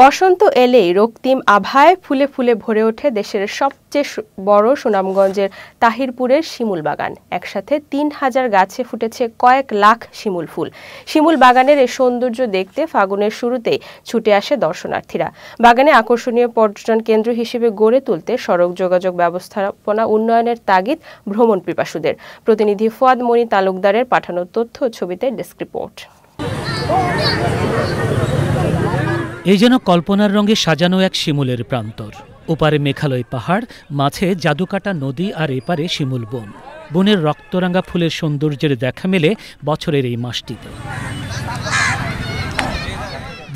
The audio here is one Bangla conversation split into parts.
বসন্ত এলেই রক্তিম আভায় ফুলে ফুলে ভরে ওঠে দেশের সবচেয়ে বড় সুনামগঞ্জের তাহিরপুরের শিমুল বাগান একসাথে তিন হাজার গাছে ফুটেছে কয়েক লাখ শিমুল ফুল শিমুল বাগানের এই সৌন্দর্য দেখতে ফাগুনের শুরুতেই ছুটে আসে দর্শনার্থীরা বাগানে আকর্ষণীয় পর্যটন কেন্দ্র হিসেবে গড়ে তুলতে সড়ক যোগাযোগ ব্যবস্থাপনা উন্নয়নের তাগিদ ভ্রমণ পিপাসুদের প্রতিনিধি ফুয়াদ মনি তালুকদারের পাঠানো তথ্য ছবিতে ডেস্ক রিপোর্ট এই যেন কল্পনার রঙে সাজানো এক শিমুলের প্রান্তর ওপারে মেঘালয় পাহাড় মাঝে জাদুকাটা নদী আর এপারে শিমুল বন বনের রক্তরাঙ্গা ফুলের সৌন্দর্যের দেখা মেলে বছরের এই মাসটিতে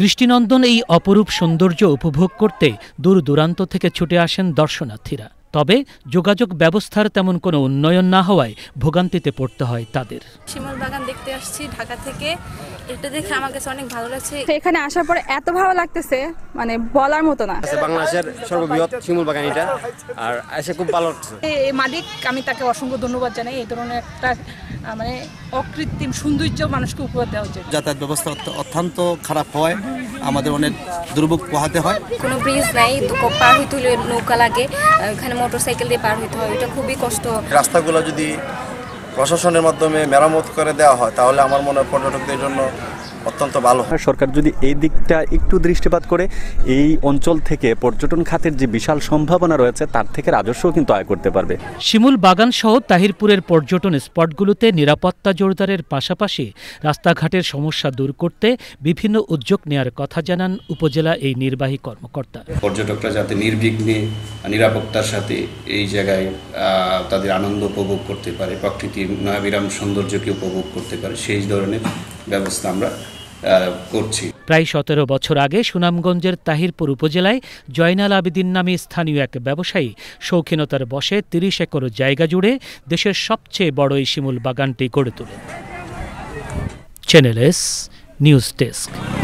দৃষ্টিনন্দন এই অপরূপ সৌন্দর্য উপভোগ করতে দূর দূরান্ত থেকে ছুটে আসেন দর্শনার্থীরা তবে যোগাযোগ ব্যবস্থার তেমন কোনো উন্নয়ন না হওয়ায় ভোগান্তিতে পড়তে হয় তাদের শিমুল বাগান দেখতে আসছি ঢাকা থেকে এটা দেখে আমার কাছে অনেক ভালো লাগছে এখানে আসার পরে এত ভালো লাগতেছে মানে বলার মতো না বাংলাদেশের সর্ববৃহৎ শিমুল বাগান এটা আর এসে খুব ভালো লাগছে মালিক আমি তাকে অসংখ্য ধন্যবাদ জানাই এই ধরনের একটা মানে অকৃত্রিম সৌন্দর্য মানুষকে উপহার দেওয়া উচিত যাতায়াত ব্যবস্থা অত্যন্ত খারাপ হয় আমাদের অনেক দুর্ভোগ পোহাতে হয় কোনো ব্রিজ নাই তো পার হইতে হলে নৌকা লাগে এখানে মোটরসাইকেল দিয়ে পার হইতে হয় এটা খুবই কষ্ট রাস্তাগুলো যদি প্রশাসনের মাধ্যমে মেরামত করে দেওয়া হয় তাহলে আমার মনে হয় পর্যটকদের জন্য অত্যন্ত ভালো সরকার যদি এই দিকটা একটু দৃষ্টিপাত করে এই অঞ্চল থেকে পর্যটন খাতের যে বিশাল সম্ভাবনা রয়েছে তার থেকে রাজস্ব কিন্তু আয় করতে পারবে শিমুল বাগান সহ তাহিরপুরের পর্যটন স্পটগুলোতে নিরাপত্তা জোরদারের পাশাপাশি রাস্তাঘাটের সমস্যা দূর করতে বিভিন্ন উদ্যোগ নেওয়ার কথা জানান উপজেলা এই নির্বাহী কর্মকর্তা পর্যটকরা যাতে নির্বিঘ্নে নিরাপত্তার সাথে এই জায়গায় তাদের আনন্দ উপভোগ করতে পারে প্রকৃতির নয়াবিরাম সৌন্দর্যকে উপভোগ করতে পারে সেই ধরনের ব্যবস্থা আমরা করছি প্রায় সতেরো বছর আগে সুনামগঞ্জের তাহিরপুর উপজেলায় জয়নাল আবিদিন নামে স্থানীয় এক ব্যবসায়ী শৌখিনতার বসে তিরিশ একর জায়গা জুড়ে দেশের সবচেয়ে বড় এই শিমুল বাগানটি গড়ে তোলেন চ্যানেল এস নিউজ ডেস্ক